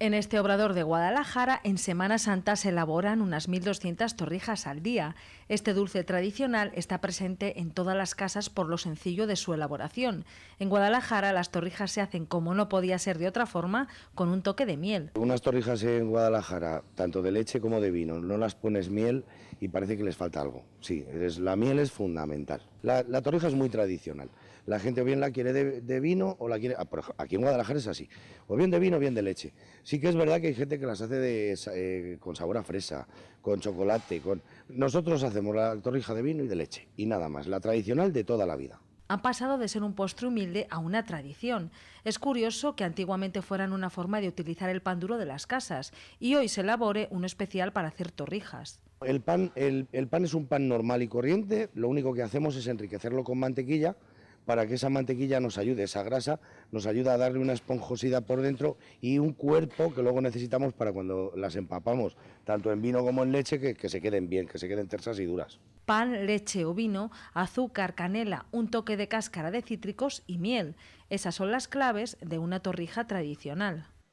En este obrador de Guadalajara, en Semana Santa se elaboran unas 1.200 torrijas al día. Este dulce tradicional está presente en todas las casas por lo sencillo de su elaboración. En Guadalajara las torrijas se hacen como no podía ser de otra forma, con un toque de miel. Unas torrijas en Guadalajara, tanto de leche como de vino, no las pones miel y parece que les falta algo. Sí, la miel es fundamental. La, torrija es muy tradicional. La gente o bien la quiere de, vino o la quiere. Ah, aquí en Guadalajara es así. O bien de vino o bien de leche. Sí que es verdad que hay gente que las hace eh, con sabor a fresa, con chocolate, con. Nosotros hacemos la torrija de vino y de leche. Y nada más. La tradicional de toda la vida han pasado de ser un postre humilde a una tradición. Es curioso que antiguamente fueran una forma de utilizar el pan duro de las casas y hoy se elabore un especial para hacer torrijas. El pan, es un pan normal y corriente, lo único que hacemos es enriquecerlo con mantequilla para que esa mantequilla nos ayude, esa grasa nos ayuda a darle una esponjosidad por dentro y un cuerpo que luego necesitamos para cuando las empapamos, tanto en vino como en leche, que, que, se queden bien, que se queden tersas y duras. Pan, leche o vino, azúcar, canela, un toque de cáscara de cítricos y miel. Esas son las claves de una torrija tradicional.